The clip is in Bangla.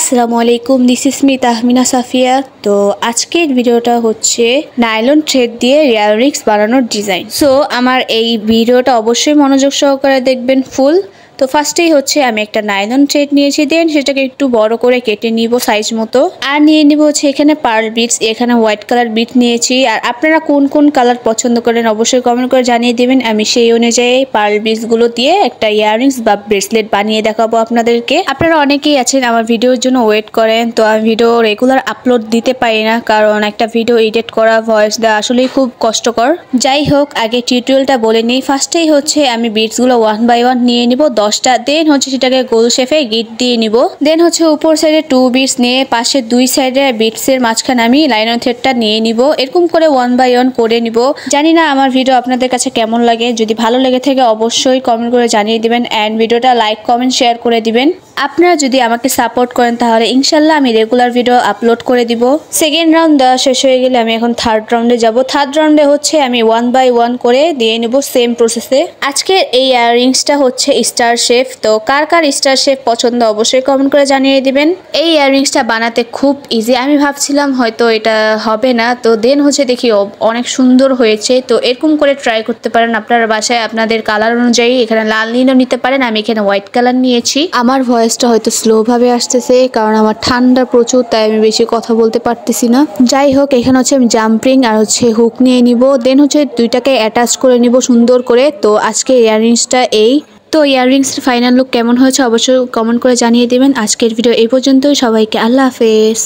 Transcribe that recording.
আসসালামু আলাইকুম this is me Tahmina Safiya তো আজকের ভিডিওটা হচ্ছে নাইলন থ্রেড দিয়ে রিয়ারিক্স বানানোর ডিজাইন সো আমার এই ভিডিওটা অবশ্যই মনোযোগ সহকারে দেখবেন ফুল তো ফার্স্টেই হচ্ছে আমি একটা নাইলন থ্রেড নিয়েছি দেন সেটাকে একটু বড় করে কেটে নিব সাইজ মতো আর নিয়ে নিব হচ্ছে এখানে পার্ল বিটস এখানে হোয়াইট কালার বিট নিয়েছি আর আপনারা কোন কোন কালার পছন্দ করেন অবশ্যই কমেন্ট করে জানিয়ে দেবেন আমি সেই অনুযায়ী পার্ল বিটসগুলো দিয়ে একটা ইয়াররিংস বা ব্রেসলেট বানিয়ে দেখাবো আপনাদেরকে আপনারা অনেকেই আছেন আমার ভিডিওর জন্য ওয়েট করেন তো আমি ভিডিও রেগুলার আপলোড দিতে পারি না কারণ একটা ভিডিও এডিট করা ভয়েস দেওয়া আসলেই খুব কষ্টকর যাই হোক আগে টিউটোরিয়ালটা বলে নিই ফার্স্টেই হচ্ছে আমি বিটসগুলো ওয়ান বাই ওয়ান নিয়ে নিব দশটা দেন হচ্ছে সেটাকে গোল শেফে গিট দিয়ে নিব দেন হচ্ছে উপর সাইডে টু বিটস নিয়ে পাশে দুই সাইডে বিটসের মাঝখানে আমি লাইনার থ্রেডটা নিয়ে নিব এরকম করে ওয়ান বাই ওয়ান করে নিব জানি না আমার ভিডিও আপনাদের কাছে কেমন লাগে যদি ভালো লেগে থাকে অবশ্যই কমেন্ট করে জানিয়ে দিবেন অ্যান্ড ভিডিওটা লাইক কমেন্ট শেয়ার করে দিবেন আপনারা যদি আমাকে সাপোর্ট করেন তাহলে ইনশাল্লাহ আমি রেগুলার ভিডিও আপলোড করে দিব সেকেন্ড রাউন্ড দেওয়া শেষ হয়ে গেলে আমি এখন থার্ড রাউন্ডে যাব থার্ড রাউন্ডে হচ্ছে আমি ওয়ান বাই ওয়ান করে দিয়ে নেব সেম প্রসেসে আজকের এই ইয়াররিংসটা হচ্ছে স্টার স্টার শেফ তো কার কার স্টার শেফ পছন্দ অবশ্যই কমেন্ট করে জানিয়ে দিবেন এই ইয়াররিংসটা বানাতে খুব ইজি আমি ভাবছিলাম হয়তো এটা হবে না তো দেন হচ্ছে দেখি অনেক সুন্দর হয়েছে তো এরকম করে ট্রাই করতে পারেন আপনার বাসায় আপনাদের কালার অনুযায়ী এখানে লাল নীলও নিতে পারেন আমি এখানে হোয়াইট কালার নিয়েছি আমার ভয়েসটা হয়তো স্লোভাবে আসতেছে কারণ আমার ঠান্ডা প্রচুর তাই আমি বেশি কথা বলতে পারতেছি না যাই হোক এখানে হচ্ছে আমি জাম্পিং আর হচ্ছে হুক নিয়ে নিব দেন হচ্ছে দুইটাকে অ্যাটাচ করে নিব সুন্দর করে তো আজকে ইয়াররিংসটা এই তো ইয়াররিংসের ফাইনাল লুক কেমন হয়েছে অবশ্যই কমেন্ট করে জানিয়ে দেবেন আজকের ভিডিও এই পর্যন্তই সবাইকে আল্লাহ হাফেজ